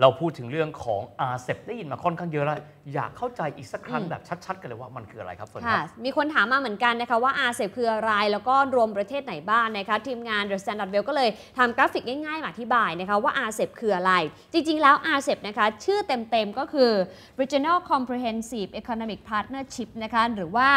เราพูดถึงเรื่องของอาเซปได้ยินมาค่อนข้างเยอะแล้ว อยากเข้าใจอีกสักครั้งแบบชัดๆกันเลยว่ามันคืออะไรครับเฟิร์นครับมีคนถามมาเหมือนกันนะคะว่าอาเซปคืออะไร แล้วก็รวมประเทศไหนบ้างนนะคะทีมงาน The Standard Well ก็เลยทำกราฟิกง่ายๆ มาอธิบายนะคะว่าอาเซปคืออะไร จริงๆแล้วอาเซปนะคะชื่อเต็มๆ ก็คือ Regional Comprehensive Economic Partnership นะคะหรือว่า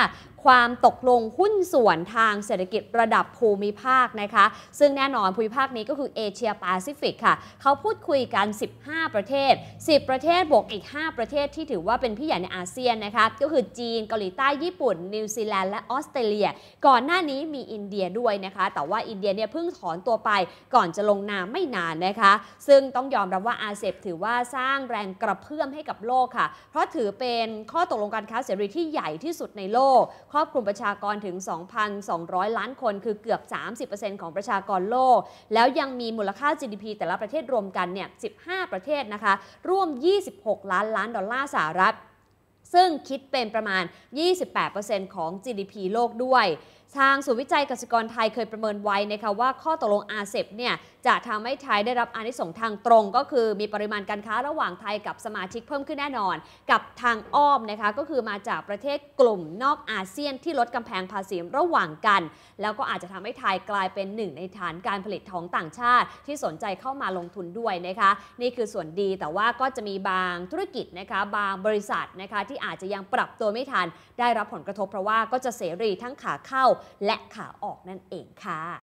ความตกลงหุ้นส่วนทางเศรษฐกิจระดับภูมิภาคนะคะซึ่งแน่นอนภูมิภาคนี้ก็คือเอเชียแปซิฟิกค่ะเขาพูดคุยกัน 15ประเทศ 10 ประเทศบวกอีก 5 ประเทศที่ถือว่าเป็นพี่ใหญ่ในอาเซียนนะคะก็คือจีนเกาหลีใต้ญี่ปุ่น นิวซีแลนด์และออสเตรเลีย ก่อนหน้านี้มีอินเดียด้วยนะคะ แต่ว่าอินเดียเนี่ยเพิ่งถอนตัวไปก่อนจะลงนามไม่นานนะคะ ซึ่งต้องยอมรับว่าอาเซียนถือว่าสร้างแรงกระเพื่อมให้กับโลกค่ะ เพราะถือเป็นข้อตกลงการค้าเสรีที่ใหญ่ที่สุดในโลก ครอบคลุมประชากรถึง 2,200 ล้านคน คือเกือบ 30%ของประชากรโลก แล้วยังมีมูลค่า GDP แต่ละประเทศรวมกันเนี่ย15 ประเทศศนะคะร่วม 26 ล้านล้านดอลลาร์สหรัฐ ซึ่งคิดเป็นประมาณ 28%ของ GDP โลกด้วยทางศูนย์วิจัยเกษตรกรไทยเคยประเมินไว้นะคะว่าข้อตกลงอาเซบเนี่ยจะทำให้ไทยได้รับอนิสง์ทางตรงก็คือมีปริมาณการค้าระหว่างไทยกับสมาชิกเพิ่มขึ้นแน่นอน กับทางอ้อมนะคะก็คือมาจากประเทศกลุ่มนอกอาเซียน ที่ลดกำแพงภาษีระหว่างกัน แล้วก็อาจจะทำให้ไทยกลายเป็นหนึ่งในฐานการผลิตของต่างชาติ ที่สนใจเข้ามาลงทุนด้วยนะคะ นี่คือส่วนดีแต่ว่าก็จะมีบางธุรกิจนะคะบางบริษัทนะคะที่อาจจะยังปรับตัวไม่ทันได้รับผลกระทบเพราะว่าก็จะเสรีทั้งขาเข้าและขาออกนั่นเองค่ะ